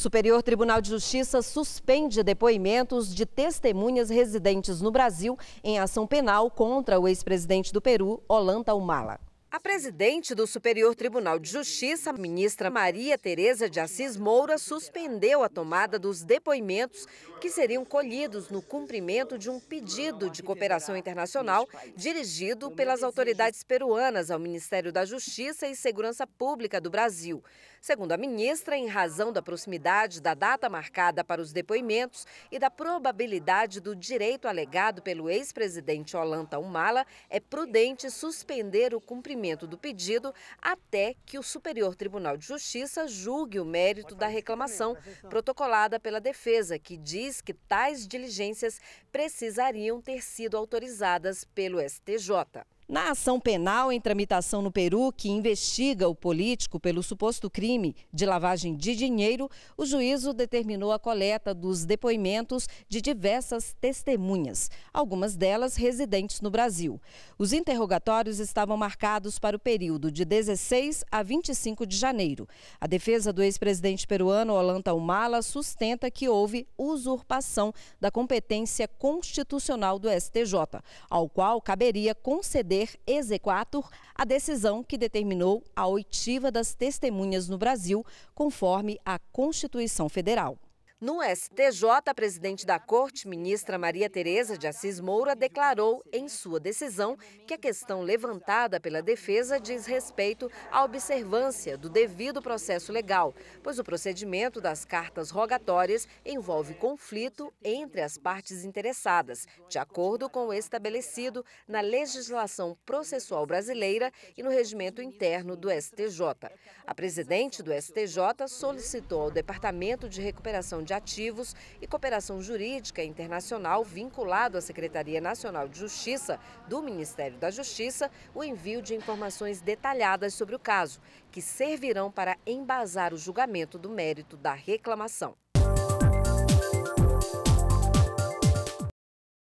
Superior Tribunal de Justiça suspende depoimentos de testemunhas residentes no Brasil em ação penal contra o ex-presidente do Peru, Olanta Humala. A presidente do Superior Tribunal de Justiça, ministra Maria Tereza de Assis Moura, suspendeu a tomada dos depoimentos que seriam colhidos no cumprimento de um pedido de cooperação internacional dirigido pelas autoridades peruanas ao Ministério da Justiça e Segurança Pública do Brasil. Segundo a ministra, em razão da proximidade da data marcada para os depoimentos e da probabilidade do direito alegado pelo ex-presidente Olanta Humala, é prudente suspender o cumprimento do pedido até que o Superior Tribunal de Justiça julgue o mérito da reclamação protocolada pela defesa, que diz diz que tais diligências precisariam ter sido autorizadas pelo STJ. Na ação penal em tramitação no Peru, que investiga o político pelo suposto crime de lavagem de dinheiro, o juízo determinou a coleta dos depoimentos de diversas testemunhas, algumas delas residentes no Brasil. Os interrogatórios estavam marcados para o período de 16 a 25 de janeiro. A defesa do ex-presidente peruano Olanta Humala sustenta que houve usurpação da competência constitucional do STJ, ao qual caberia conceder ser exequatur a decisão que determinou a oitiva das testemunhas no Brasil, conforme a Constituição Federal. No STJ, a presidente da corte, ministra Maria Tereza de Assis Moura, declarou em sua decisão que a questão levantada pela defesa diz respeito à observância do devido processo legal, pois o procedimento das cartas rogatórias envolve conflito entre as partes interessadas, de acordo com o estabelecido na legislação processual brasileira e no regimento interno do STJ. A presidente do STJ solicitou ao Departamento de Recuperação de de Ativos e Cooperação Jurídica Internacional vinculado à Secretaria Nacional de Justiça do Ministério da Justiça o envio de informações detalhadas sobre o caso, que servirão para embasar o julgamento do mérito da reclamação.